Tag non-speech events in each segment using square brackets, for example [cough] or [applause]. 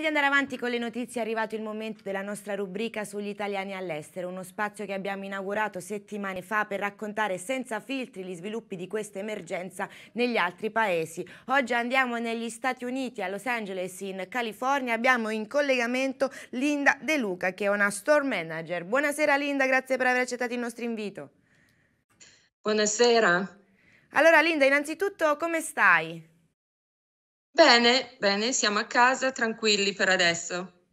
di andare avanti con le notizie è arrivato il momento della nostra rubrica sugli italiani all'estero, uno spazio che abbiamo inaugurato settimane fa per raccontare senza filtri gli sviluppi di questa emergenza negli altri paesi. Oggi andiamo negli Stati Uniti, a Los Angeles, in California, abbiamo in collegamento Linda De Luca che è una store manager. Buonasera Linda, grazie per aver accettato il nostro invito. Buonasera. Allora Linda, innanzitutto come stai? Bene, bene, siamo a casa, tranquilli per adesso.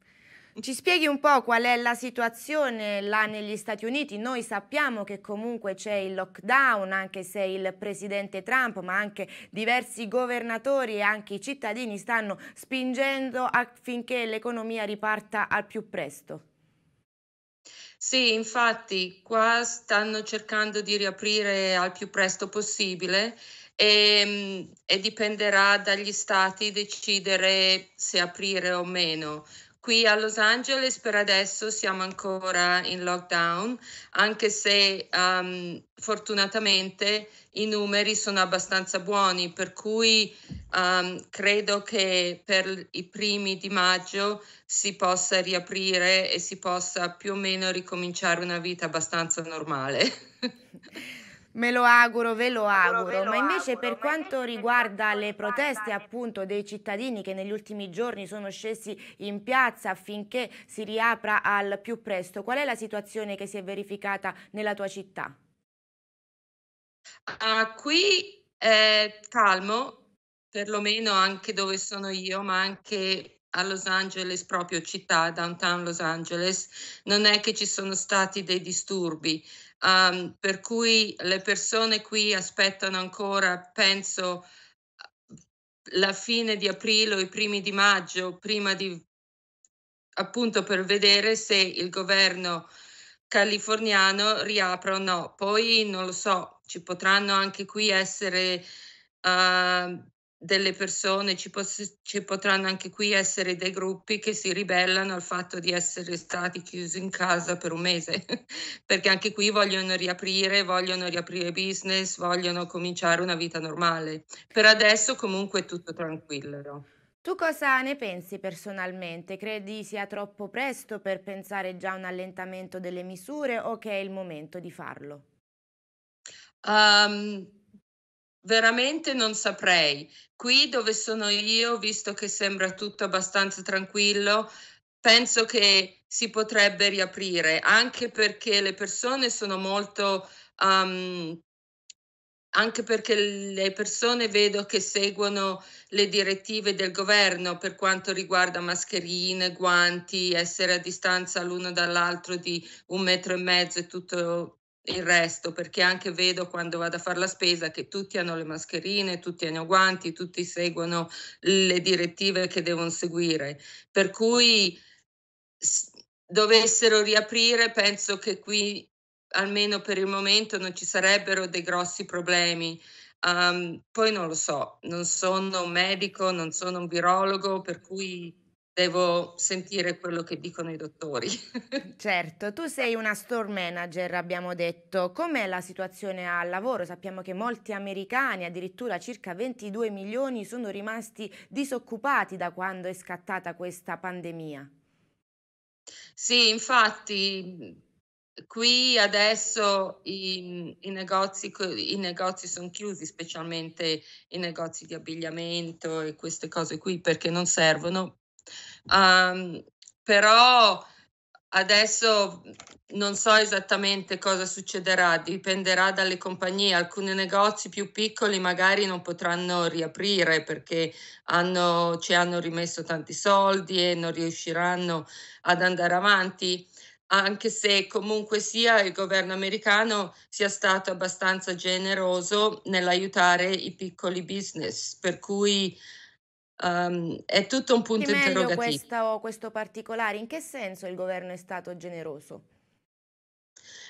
Ci spieghi un po' qual è la situazione là negli Stati Uniti? Noi sappiamo che comunque c'è il lockdown, anche se il presidente Trump, ma anche diversi governatori e anche i cittadini stanno spingendo affinché l'economia riparta al più presto. Sì, infatti, qua stanno cercando di riaprire al più presto possibile e, ehm, e dipenderà dagli stati decidere se aprire o meno. Qui a Los Angeles per adesso siamo ancora in lockdown, anche se um, fortunatamente i numeri sono abbastanza buoni, per cui um, credo che per i primi di maggio si possa riaprire e si possa più o meno ricominciare una vita abbastanza normale. [laughs] Me lo auguro, ve lo auguro, ma invece per quanto riguarda le proteste appunto dei cittadini che negli ultimi giorni sono scesi in piazza affinché si riapra al più presto, qual è la situazione che si è verificata nella tua città? Uh, qui è eh, calmo, perlomeno anche dove sono io, ma anche a Los Angeles, proprio città, downtown Los Angeles, non è che ci sono stati dei disturbi, um, per cui le persone qui aspettano ancora, penso, la fine di aprile o i primi di maggio, prima di appunto per vedere se il governo californiano riapre o no. Poi non lo so, ci potranno anche qui essere uh, delle persone, ci, poss- ci, potranno anche qui essere dei gruppi che si ribellano al fatto di essere stati chiusi in casa per un mese, [laughs] perché anche qui vogliono riaprire, vogliono riaprire business, vogliono cominciare una vita normale. Per adesso comunque è tutto tranquillo. Tu cosa ne pensi personalmente? Credi sia troppo presto per pensare già a un allentamento delle misure o che è il momento di farlo? Um, veramente non saprei. Qui dove sono io, visto che sembra tutto abbastanza tranquillo, penso che si potrebbe riaprire, anche perché le persone sono molto... Um, anche perché le persone vedo che seguono le direttive del governo per quanto riguarda mascherine, guanti, essere a distanza l'uno dall'altro di un metro e mezzo e tutto il resto, perché anche vedo quando vado a fare la spesa che tutti hanno le mascherine, tutti hanno guanti, tutti seguono le direttive che devono seguire. Per cui dovessero riaprire, penso che qui almeno per il momento non ci sarebbero dei grossi problemi. Um, poi non lo so, non sono un medico, non sono un virologo, per cui devo sentire quello che dicono i dottori. [laughs] certo, tu sei una store manager, abbiamo detto. Com'è la situazione al lavoro? Sappiamo che molti americani, addirittura circa 22 milioni, sono rimasti disoccupati da quando è scattata questa pandemia. Sì, infatti qui adesso i, i, negozi, i, negozi, sono chiusi, specialmente i negozi di abbigliamento e queste cose qui perché non servono Um, però adesso non so esattamente cosa succederà, dipenderà dalle compagnie. Alcuni negozi più piccoli magari non potranno riaprire perché hanno, ci hanno rimesso tanti soldi e non riusciranno ad andare avanti anche se comunque sia il governo americano sia stato abbastanza generoso nell'aiutare i piccoli business, per cui Um, è tutto un punto Quindi interrogativo. Questo, questo particolare, in che senso il governo è stato generoso?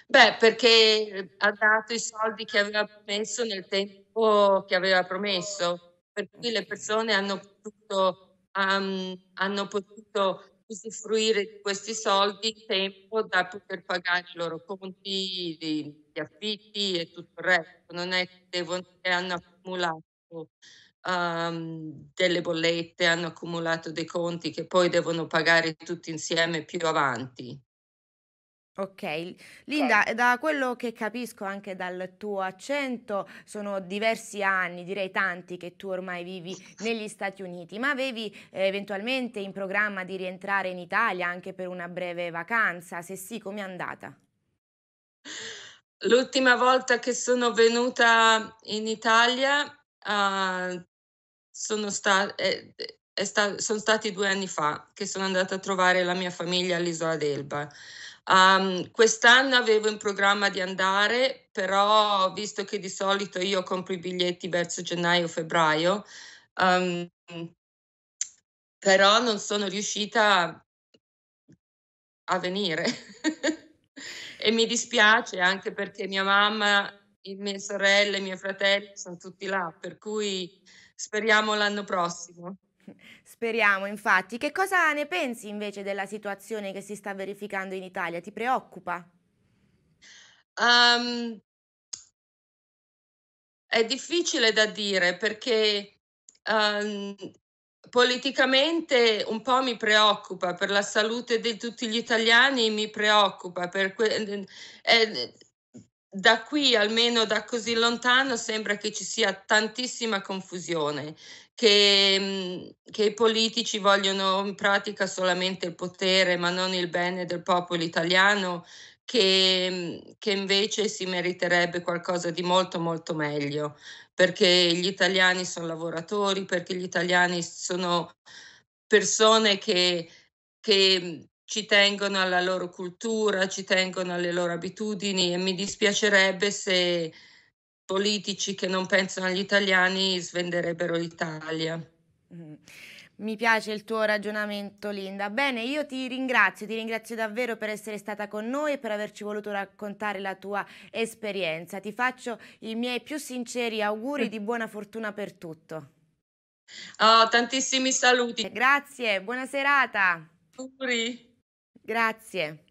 Beh, perché ha dato i soldi che aveva promesso nel tempo che aveva promesso, per cui le persone hanno potuto, um, hanno potuto usufruire di questi soldi in tempo da poter pagare i loro conti, gli affitti e tutto il resto, non è che devono, che hanno accumulato um, delle bollette, hanno accumulato dei conti che poi devono pagare tutti insieme più avanti. Ok, Linda, da quello che capisco anche dal tuo accento, sono diversi anni, direi tanti, che tu ormai vivi negli Stati Uniti, ma avevi eh, eventualmente in programma di rientrare in Italia anche per una breve vacanza? Se sì, com'è andata? L'ultima volta che sono venuta in Italia uh, sono, sta- è, è sta- sono stati due anni fa che sono andata a trovare la mia famiglia all'isola d'Elba. Um, quest'anno avevo in programma di andare, però visto che di solito io compro i biglietti verso gennaio-febbraio, um, però non sono riuscita a venire. [laughs] e mi dispiace anche perché mia mamma, mie sorelle, i miei fratelli sono tutti là, per cui Speriamo l'anno prossimo. Speriamo, infatti. Che cosa ne pensi invece della situazione che si sta verificando in Italia? Ti preoccupa? Um, è difficile da dire perché um, politicamente un po' mi preoccupa per la salute di tutti gli italiani, mi preoccupa per que- eh, da qui, almeno da così lontano, sembra che ci sia tantissima confusione, che, mm, che, i politici vogliono in pratica solamente il potere, ma non il bene del popolo italiano, che, mm, che invece si meriterebbe qualcosa di molto, molto meglio, perché gli italiani sono lavoratori, perché gli italiani sono persone che, che mm, ci tengono alla loro cultura, ci tengono alle loro abitudini e mi dispiacerebbe se politici che non pensano agli italiani svenderebbero l'Italia. Mm. Mi piace il tuo ragionamento Linda. Bene, io ti ringrazio, ti ringrazio davvero per essere stata con noi e per averci voluto raccontare la tua esperienza. Ti faccio i miei più sinceri auguri [laughs] di buona fortuna per tutto. Oh, tantissimi saluti. Grazie, buona serata. Auguri. Grazie.